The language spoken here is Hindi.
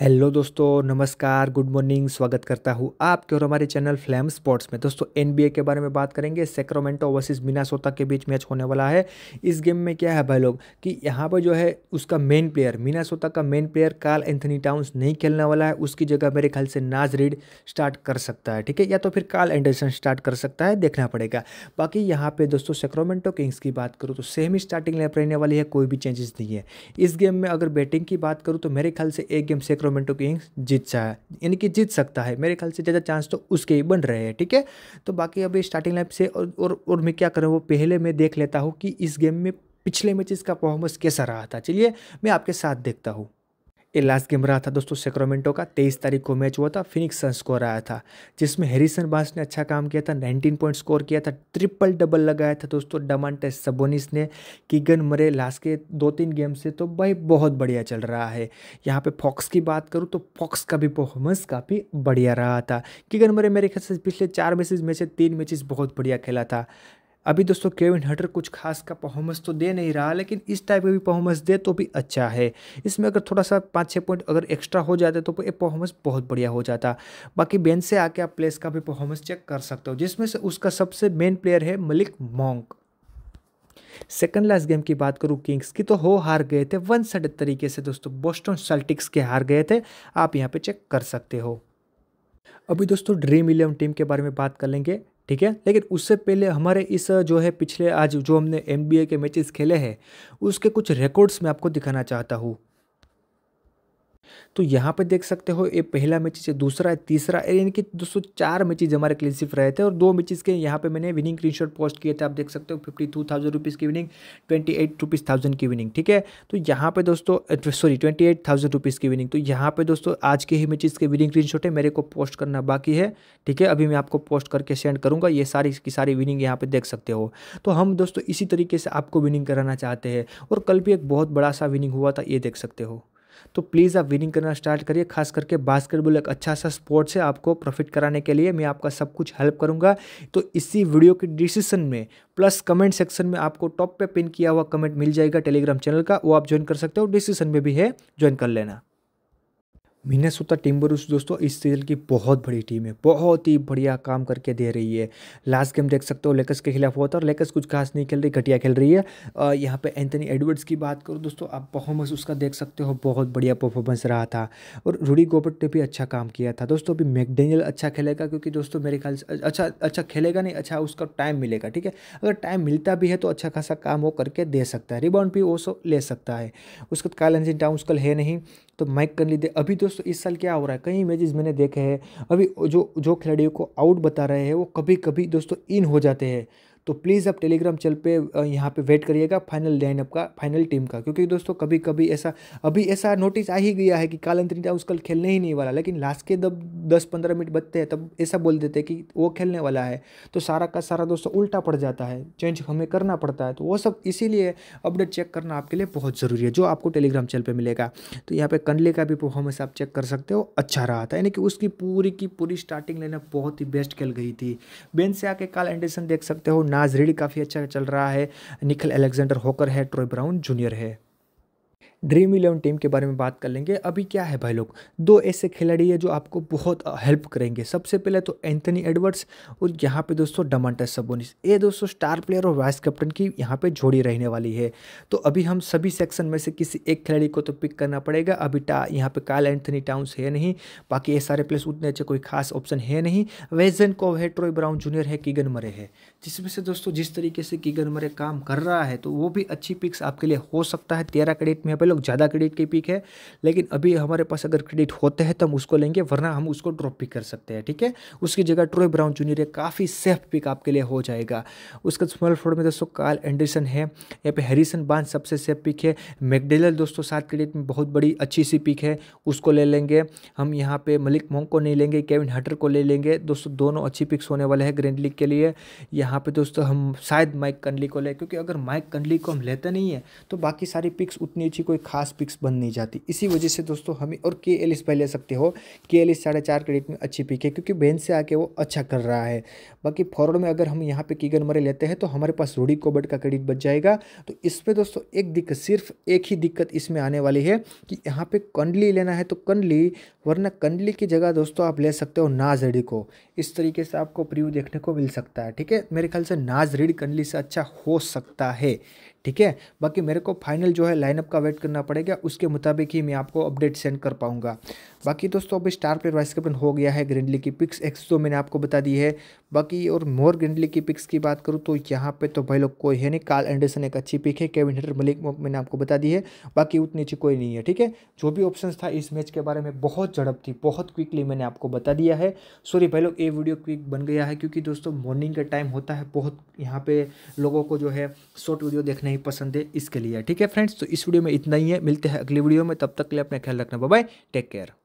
हेलो दोस्तों नमस्कार गुड मॉर्निंग स्वागत करता हूँ आपके और हमारे चैनल फ्लैम स्पोर्ट्स में दोस्तों एनबीए के बारे में बात करेंगे सेक्रोमेंटो वर्सेस मीनासोता के बीच मैच होने वाला है इस गेम में क्या है भाई लोग कि यहाँ पर जो है उसका मेन प्लेयर मीनासोता का main player Karl Anthony Towns नहीं खेलने वाला है उसकी जगह मेरे ख्याल से नाज रीड स्टार्ट कर सकता है ठीक है या तो फिर कार्ल एंडरसन स्टार्ट कर सकता है देखना पड़ेगा बाकी यहाँ पर दोस्तों सेक्रोमेंटो किंग्स की बात करूँ तो सेम ही स्टार्टिंग लैप रहने वाली है कोई भी चेंजेस नहीं है इस गेम में अगर बैटिंग की बात करूँ तो मेरे ख्याल से एक गेम सेक्रो सैक्रोमेंटो किंग्स जीत है यानी कि जीत सकता है मेरे ख्याल से ज़्यादा चांस तो उसके ही बन रहे हैं ठीक है तो बाकी अभी स्टार्टिंग लाइफ से और और, और मैं क्या करूँ वो पहले मैं देख लेता हूँ कि इस गेम में पिछले मैचेस का परफॉर्मेंस कैसा रहा था चलिए मैं आपके साथ देखता हूँ ये लास्ट गेम रहा था दोस्तों सेक्रोमेंटो का तेईस तारीख को मैच हुआ था फिनिक्स सन स्कोर आया था जिसमें हैरिसन बास ने अच्छा काम किया था नाइनटीन पॉइंट स्कोर किया था ट्रिपल डबल लगाया था दोस्तों डमांटे सबोनिस ने किगन मरे लास्ट के दो तीन गेम से तो भाई बहुत बढ़िया चल रहा है यहाँ पे फॉक्स की बात करूँ तो फॉक्स का भी परफॉर्मेंस काफ़ी बढ़िया रहा था किगन मरे मेरे ख्याल से पिछले चार मैचेज में से तीन मैचेज बहुत बढ़िया खेला था अभी दोस्तों केविन हटर कुछ खास का परफॉर्मेंस तो दे नहीं रहा लेकिन इस टाइप का भी परफॉर्मेंस दे तो भी अच्छा है इसमें अगर थोड़ा सा पाँच छः पॉइंट अगर एक्स्ट्रा हो जाता तो ये परफॉर्मेंस बहुत बढ़िया हो जाता बाकी बेंच से आके आप प्लेस का भी परफॉर्मेंस चेक कर सकते हो जिसमें से उसका सबसे मेन प्लेयर है Malik Monk second last game की बात करूँ किंग्स की तो हो हार गए थे वन साइड तरीके से दोस्तों बोस्टन सेल्टिक्स के हार गए थे आप यहाँ पे चेक कर सकते हो अभी दोस्तों ड्रीम इलेवन टीम के बारे में बात कर लेंगे ठीक है लेकिन उससे पहले हमारे इस जो है पिछले आज जो हमने एम के मैचेस खेले हैं उसके कुछ रिकॉर्ड्स मैं आपको दिखाना चाहता हूँ तो यहाँ पे देख सकते हो ये पहला मैचेज है दूसरा है तीसरा यानी कि दोस्तों चार मैचेज हमारे क्लीन सिर्फ रहे थे और दो मैचेज के यहाँ पे मैंने विनिंग स्क्रीन शॉट पोस्ट किए थे आप देख सकते हो फिफ्टी टू थाउजेंड रुपीज़ की winning twenty eight rupees thousand की विनिंग ठीक है तो यहाँ पे दोस्तों sorry twenty eight thousand rupees की विनिंग तो यहाँ पे दोस्तों आज के ही मैचेज के विनिंग स्क्रीन शॉट है मेरे को पोस्ट करना बाकी है ठीक है अभी मैं आपको पोस्ट करके सेंड करूँगा ये सारी की सारी विनिंग यहाँ पर देख सकते हो तो हम दोस्तों इसी तरीके से आपको विनिंग कराना चाहते हैं और कल भी एक बहुत बड़ा सा विनिंग हुआ था ये देख सकते हो तो प्लीज़ आप विनिंग करना स्टार्ट करिए खास करके बास्केटबॉल एक अच्छा सा स्पोर्ट्स है आपको प्रॉफिट कराने के लिए मैं आपका सब कुछ हेल्प करूँगा तो इसी वीडियो के डिसीजन में प्लस कमेंट सेक्शन में आपको टॉप पे पिन किया हुआ कमेंट मिल जाएगा टेलीग्राम चैनल का वो आप ज्वाइन कर सकते हो डिसीजन में भी है ज्वाइन कर लेना मिनेसोता टिम्बरूस दोस्तों इस सीजन की बहुत बड़ी टीम है बहुत ही बढ़िया काम करके दे रही है लास्ट गेम देख सकते हो लेकर्स के खिलाफ हुआ था और लेकर्स कुछ खास नहीं खेल रही घटिया खेल रही है यहाँ पे एंथनी एडवर्ड्स की बात करो दोस्तों आप परफॉर्मेंस उसका देख सकते हो बहुत बढ़िया परफॉर्मेंस रहा था और रूडी गोबर्ट ने भी अच्छा काम किया था दोस्तों अभी मैकडेनियल अच्छा खेलेगा क्योंकि दोस्तों मेरे ख्याल से अच्छा अच्छा खेलेगा नहीं अच्छा उसका टाइम मिलेगा ठीक है अगर टाइम मिलता भी है तो अच्छा खासा काम वो करके दे सकता है रिबाउंड भी वो ले सकता है उसके बाद काल टाउन उसका है नहीं तो माइक कर लीजिए अभी दोस्तों इस साल क्या हो रहा है कई इमेजेस मैंने देखे हैं अभी जो जो खिलाड़ियों को आउट बता रहे हैं वो कभी कभी दोस्तों इन हो जाते हैं तो प्लीज़ आप टेलीग्राम चैनल पे यहाँ पे वेट करिएगा फाइनल लाइनअप का फाइनल टीम का क्योंकि दोस्तों कभी कभी ऐसा अभी ऐसा नोटिस आ ही गया है कि काल अंतरी उस कल खेलने ही नहीं वाला लेकिन लास्ट के जब दस पंद्रह मिनट बचते हैं तब ऐसा बोल देते हैं कि वो खेलने वाला है तो सारा का सारा दोस्तों उल्टा पड़ जाता है चेंज हमें करना पड़ता है तो वो सब इसीलिए अपडेट चेक करना आपके लिए बहुत ज़रूरी है जो आपको टेलीग्राम चैनल पर मिलेगा तो यहाँ पर कंडले का भी परफॉर्मेंस आप चेक कर सकते हो अच्छा रहा था यानी कि उसकी पूरी की पूरी स्टार्टिंग लेना बहुत ही बेस्ट खेल गई थी बेंच से आके काल एंडरसन देख सकते हो ना नाज रेडी काफ़ी अच्छा चल रहा है निखिल एलेक्जेंडर होकर है ट्रॉय ब्राउन जूनियर है ड्रीम इलेवन टीम के बारे में बात कर लेंगे अभी क्या है भाई लोग दो ऐसे खिलाड़ी है जो आपको बहुत हेल्प करेंगे सबसे पहले तो एंथनी एडवर्ड्स और यहाँ पे दोस्तों डमांटा सबोनिस ये दोस्तों स्टार प्लेयर और वाइस कैप्टन की यहाँ पे जोड़ी रहने वाली है तो अभी हम सभी सेक्शन में से किसी एक खिलाड़ी को तो पिक करना पड़ेगा अभी टा यहाँ पे काल एंथनी टाउंस है नहीं बाकी ये सारे प्लेस उतने अच्छे कोई खास ऑप्शन है नहीं वेजन को है ट्रोय ब्राउन जूनियर है किगन मरे है जिसमें से दोस्तों जिस तरीके से किगन मरे काम कर रहा है तो वो भी अच्छी पिक्स आपके लिए हो सकता है तेरह क्रेडिट में लोग ज़्यादा क्रेडिट की पिक है लेकिन अभी हमारे पास अगर क्रेडिट होते हैं तो हम उसको लेंगे वरना हम उसको ड्रॉप पिक कर सकते हैं ठीक है उसकी जगह ट्रोय ब्राउन जूनियर है काफ़ी सेफ पिक आपके लिए हो जाएगा उसका स्मॉल फ्लोर में दोस्तों कार्ल एंडरसन है यहाँ पे हैरिसन बान सबसे सेफ पिक है मैकडेलर दोस्तों सात क्रेडिट में बहुत बड़ी अच्छी सी पिक है उसको ले लेंगे हम यहाँ पर मलिक मोंग को नहीं लेंगे केविन हटर को ले लेंगे दोस्तों दोनों अच्छी पिक्स होने वाले हैं ग्रैंड लीग के लिए यहाँ पर दोस्तों हम शायद माइक कंडली को ले क्योंकि अगर माइक कंडली को हम लेते नहीं है तो बाकी सारी पिक्स उतनी अच्छी कोई कोई खास पिक्स बन नहीं जाती इसी वजह से दोस्तों हमें और के एल भाई ले सकते हो के एल साढ़े चार क्रेडिट में अच्छी पिक है क्योंकि बेंच से आके वो अच्छा कर रहा है बाकी फॉरवर्ड में अगर हम यहाँ पे कीगन मरे लेते हैं तो हमारे पास रूडी कोबर्ट का क्रेडिट बच जाएगा तो इसमें दोस्तों एक दिक्कत सिर्फ एक ही दिक्कत इसमें आने वाली है कि यहाँ पर कंडली लेना है तो कंडली वरना कंडली की जगह दोस्तों आप ले सकते हो नाजरी को इस तरीके से आपको प्रिव्यू देखने को मिल सकता है ठीक है मेरे ख्याल से नाजरीड कंडली से अच्छा हो सकता है ठीक है बाकी मेरे को फाइनल जो है लाइनअप का वेट करना पड़ेगा उसके मुताबिक ही मैं आपको अपडेट सेंड कर पाऊंगा बाकी दोस्तों अभी स्टार प्लेयर वाइस कैप्टन हो गया है ग्रेंडली की पिक्स एक्स तो मैंने आपको बता दी है बाकी और मोर ग्रेंडली की पिक्स की बात करूँ तो यहाँ पे तो भाई लोग कोई है नहीं काल एंडरसन एक अच्छी पिक है केविन हेटर मलिक मैंने आपको बता दी है बाकी उतनी अच्छी कोई नहीं है ठीक है जो भी ऑप्शन था इस मैच के बारे में बहुत झड़प थी बहुत क्विकली मैंने आपको बता दिया है सॉरी भाई लोग ये वीडियो क्विक बन गया है क्योंकि दोस्तों मॉर्निंग का टाइम होता है बहुत यहाँ पर लोगों को जो है शॉर्ट वीडियो देखना ही पसंद है इसके लिए ठीक है फ्रेंड्स तो इस वीडियो में इतना ही है मिलते हैं अगली वीडियो में तब तक के लिए अपना ख्याल रखना बाय टेक केयर